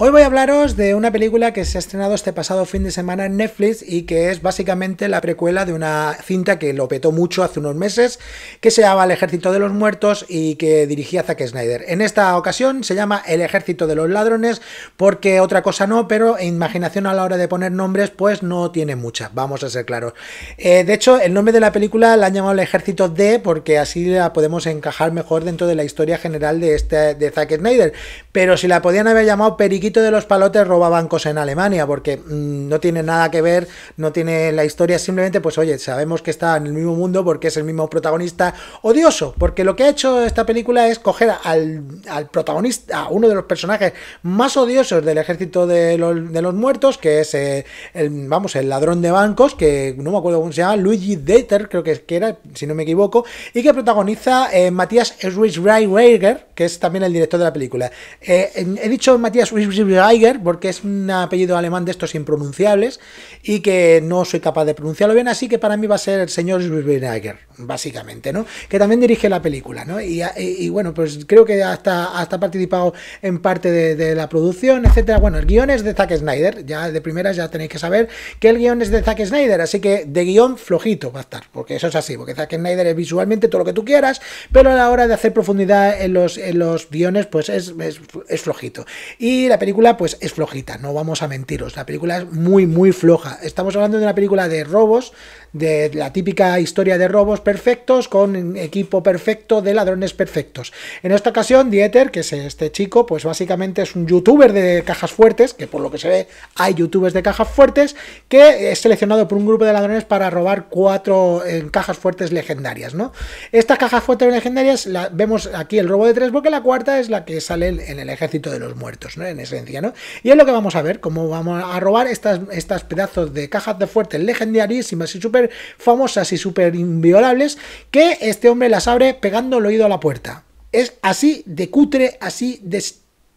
Hoy voy a hablaros de una película que se ha estrenado este pasado fin de semana en Netflix y que es básicamente la precuela de una cinta que lo petó mucho hace unos meses, que se llama El Ejército de los Muertos y que dirigía Zack Snyder. En esta ocasión se llama El Ejército de los Ladrones porque otra cosa no, pero imaginación a la hora de poner nombres pues no tiene mucha, vamos a ser claros. Eh, de hecho, el nombre de la película la han llamado El Ejército D porque así la podemos encajar mejor dentro de la historia general de, este, de Zack Snyder, pero si la podían haber llamado Periquito de los palotes roba bancos en Alemania, porque mm, no tiene nada que ver, no tiene la historia, simplemente pues oye, sabemos que está en el mismo mundo porque es el mismo protagonista odioso, porque lo que ha hecho esta película es coger al, protagonista, a uno de los personajes más odiosos del ejército de los, muertos, que es eh, el, vamos, el ladrón de bancos, que no me acuerdo cómo se llama, Luigi Deter, creo que, que era, si no me equivoco, y que protagoniza Matías eh, Matías Reiger, que es también el director de la película. Eh, he dicho Matías porque es un apellido alemán de estos impronunciables y que no soy capaz de pronunciarlo bien, así que para mí va a ser el señor Eiger, básicamente, ¿no? Que también dirige la película, ¿no? Y, bueno, pues creo que hasta, hasta participado en parte de, la producción, etcétera. Bueno, el guión es de Zack Snyder, ya de primeras ya tenéis que saber que el guión es de Zack Snyder, así que de guión flojito va a estar, porque eso es así, porque Zack Snyder es visualmente todo lo que tú quieras, pero a la hora de hacer profundidad en los, en los guiones, pues es, es, es flojito. Y la película pues es flojita, no vamos a mentiros, la película es muy muy floja. Estamos hablando de una película de robos, de la típica historia de robos perfectos con equipo perfecto de ladrones perfectos. En esta ocasión, Dieter, que es este chico, pues básicamente es un youtuber de cajas fuertes, que por lo que se ve hay youtubers de cajas fuertes, que es seleccionado por un grupo de ladrones para robar cuatro eh, cajas fuertes legendarias, ¿no? Estas cajas fuertes legendarias la, vemos aquí el robo de tres, porque la cuarta es la que sale en el ejército de los muertos, ¿no? En esencia, ¿no? Y es lo que vamos a ver, cómo vamos a robar estas, estas pedazos de cajas de fuertes legendarísimas y super famosas y súper inviolables, que este hombre las abre pegando el oído a la puerta. Es así de cutre, así de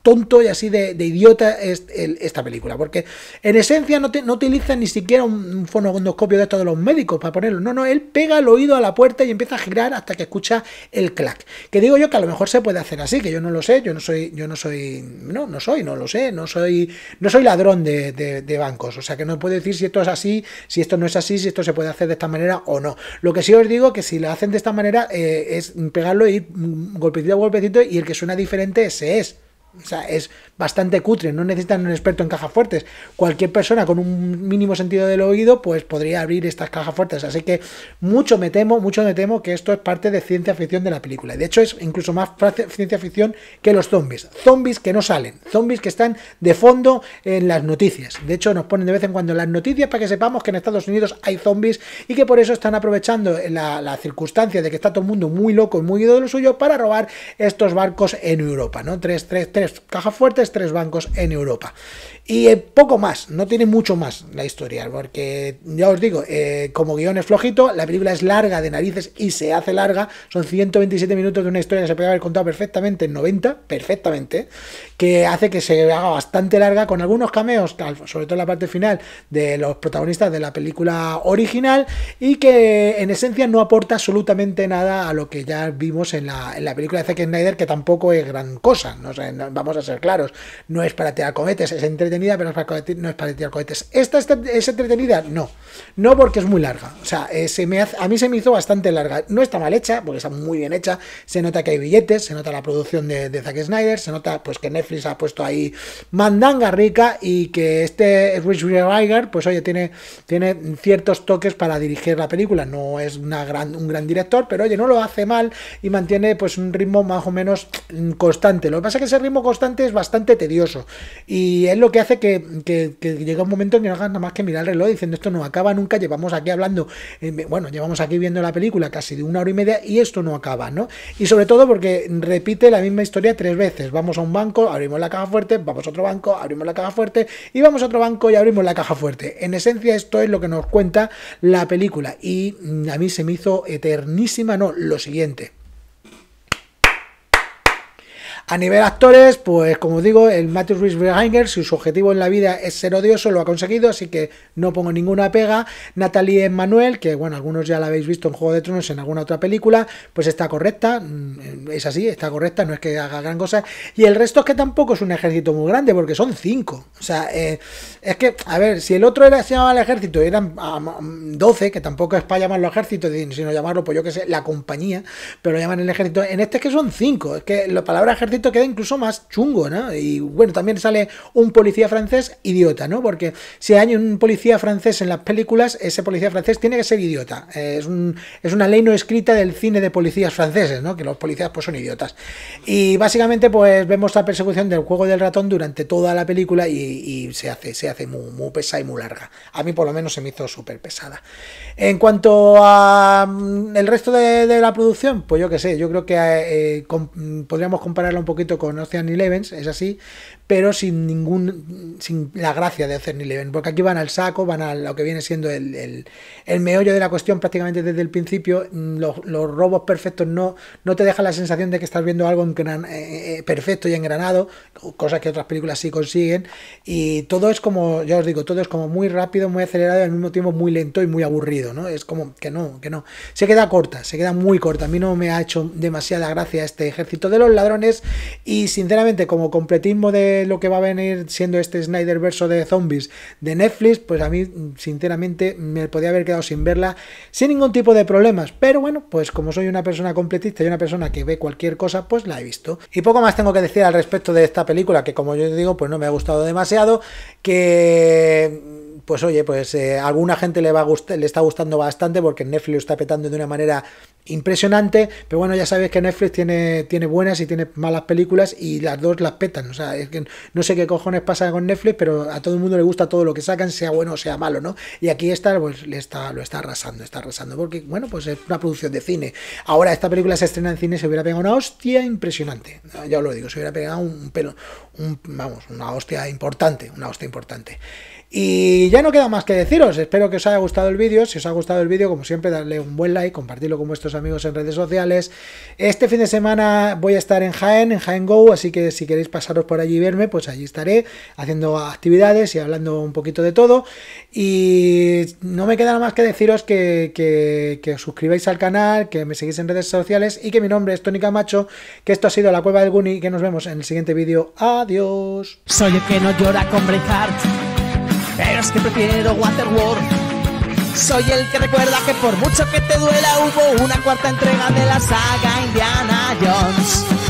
tonto y así de, idiota es esta película, porque en esencia no, utiliza ni siquiera un, fonogondoscopio de estos de los médicos para ponerlo, no, no, él pega el oído a la puerta y empieza a girar hasta que escucha el clac, que digo yo que a lo mejor se puede hacer así, que yo no lo sé, yo no soy, yo no soy, no, no soy, no lo sé, no soy, no soy ladrón de, bancos, o sea que no puedo decir si esto es así, si esto no es así, si esto se puede hacer de esta manera o no, lo que sí os digo que si lo hacen de esta manera eh, es pegarlo y golpecito a golpecito y el que suena diferente se es. O sea, es bastante cutre, no necesitan un experto en cajas fuertes. Cualquier persona con un mínimo sentido del oído, pues podría abrir estas cajas fuertes. Así que mucho me temo, mucho me temo que esto es parte de ciencia ficción de la película. De hecho, es incluso más ciencia ficción que los zombies. Zombies que no salen, zombies que están de fondo en las noticias. De hecho, nos ponen de vez en cuando las noticias para que sepamos que en Estados Unidos hay zombies y que por eso están aprovechando la, la circunstancia de que está todo el mundo muy loco y muy ido de lo suyo para robar estos barcos en Europa, ¿no? Tres, cajas fuertes, tres bancos en Europa. Y eh, poco más, no tiene mucho más la historia, porque ya os digo, eh, como guión es flojito, la película es larga de narices y se hace larga, son 127 minutos de una historia que se puede haber contado perfectamente en 90, perfectamente, que hace que se haga bastante larga con algunos cameos, sobre todo en la parte final, de los protagonistas de la película original y que en esencia no aporta absolutamente nada a lo que ya vimos en la, película de Zack Snyder, que tampoco es gran cosa, no, sé, no, vamos a ser claros, no es para tirar cohetes, es entretenida, pero no es para, tirar cohetes. ¿Esta es, entretenida? No, no porque es muy larga, o sea, eh, a mí se me hizo bastante larga, no está mal hecha, porque está muy bien hecha, se nota que hay billetes, se nota la producción de, Zack Snyder, se nota pues que Netflix ha puesto ahí mandanga rica y que este Rich Weiger, pues oye, tiene, tiene ciertos toques para dirigir la película, no es una gran, un gran director, pero oye, no lo hace mal y mantiene pues un ritmo más o menos mm, constante, lo que pasa es que ese ritmo constante es bastante tedioso. Y es lo que hace que, llega llegue un momento en que no hagas nada más que mirar el reloj diciendo esto no acaba nunca, llevamos aquí hablando, eh, bueno, llevamos aquí viendo la película casi de una hora y media y esto no acaba, ¿no? Y sobre todo porque repite la misma historia tres veces. Vamos a un banco, abrimos la caja fuerte, vamos a otro banco, abrimos la caja fuerte y vamos a otro banco y abrimos la caja fuerte. En esencia esto es lo que nos cuenta la película y a mí se me hizo eternísima, no, lo siguiente. A nivel actores, pues como digo, el Matthew Rhys si su objetivo en la vida es ser odioso, lo ha conseguido, así que no pongo ninguna pega. Natalie Emmanuel, que bueno, algunos ya la habéis visto en Juego de Tronos, en alguna otra película, pues está correcta, mm, es así, está correcta, no es que haga gran cosa. Y el resto es que tampoco es un ejército muy grande, porque son cinco. O sea, eh, es que, a ver, si el otro era, se el ejército, eran ah, mm, doce, 12, que tampoco es para llamarlo ejército, sino llamarlo, pues yo que sé, la compañía, pero lo llaman el ejército. En este es que son cinco, es que la palabra ejército queda incluso más chungo, ¿no? Y bueno, también sale un policía francés idiota, ¿no? Porque si hay un policía francés en las películas, ese policía francés tiene que ser idiota. Eh, es, una ley no escrita del cine de policías franceses, ¿no? Que los policías pues son idiotas. Y básicamente pues vemos la persecución del juego del ratón durante toda la película y, se hace, se hace muy, pesada y muy larga. A mí por lo menos se me hizo súper pesada. En cuanto a mm, el resto de, la producción, pues yo qué sé, yo creo que eh, eh, podríamos compararlo un poquito con Ocean Elevens, es así, pero sin ningún sin la gracia de hacer ni Leven, porque aquí van al saco, van a lo que viene siendo el, meollo de la cuestión prácticamente desde el principio, mm, los, robos perfectos no, no te dejan la sensación de que estás viendo algo eh, eh, perfecto y engranado, cosas que otras películas sí consiguen, y todo es como, ya os digo, todo es como muy rápido, muy acelerado y al mismo tiempo muy lento y muy aburrido, ¿no? Es como que no, que no. Se queda corta, se queda muy corta, a mí no me ha hecho demasiada gracia este ejército de los ladrones y sinceramente como completismo de lo que va a venir siendo este Snyder verso de zombies de Netflix, pues a mí sinceramente me podía haber quedado sin verla sin ningún tipo de problemas. Pero bueno, pues como soy una persona completista y una persona que ve cualquier cosa, pues la he visto. Y poco más tengo que decir al respecto de esta película, que como yo digo, pues no me ha gustado demasiado, que pues oye, pues eh, alguna gente le, va a le está gustando bastante porque Netflix lo está petando de una manera impresionante, pero bueno, ya sabes que Netflix tiene, tiene buenas y tiene malas películas y las dos las petan, o sea, es que no sé qué cojones pasa con Netflix, pero a todo el mundo le gusta todo lo que sacan, sea bueno o sea malo, ¿no? Y aquí está, pues le está, lo está arrasando, está arrasando, porque bueno, pues es una producción de cine. Ahora esta película se estrena en cine, se hubiera pegado una hostia impresionante, ah, ya os lo digo, se hubiera pegado un pelo, vamos, una hostia importante, una hostia importante. Y ya no queda más que deciros. Espero que os haya gustado el vídeo. Si os ha gustado el vídeo, como siempre, darle un buen like, compartirlo con vuestros amigos en redes sociales. Este fin de semana voy a estar en Jaén, en Jaén Go, así que si queréis pasaros por allí y verme, pues allí estaré haciendo actividades y hablando un poquito de todo. Y no me queda más que deciros que, os suscribáis al canal, que me seguís en redes sociales y que mi nombre es Tony Camacho, que esto ha sido La Cueva del Guni, que nos vemos en el siguiente vídeo. Adiós. Soy el que no llora con pero es que prefiero Waterworld. Soy el que recuerda que por mucho que te duela hubo una cuarta entrega de la saga Indiana Jones.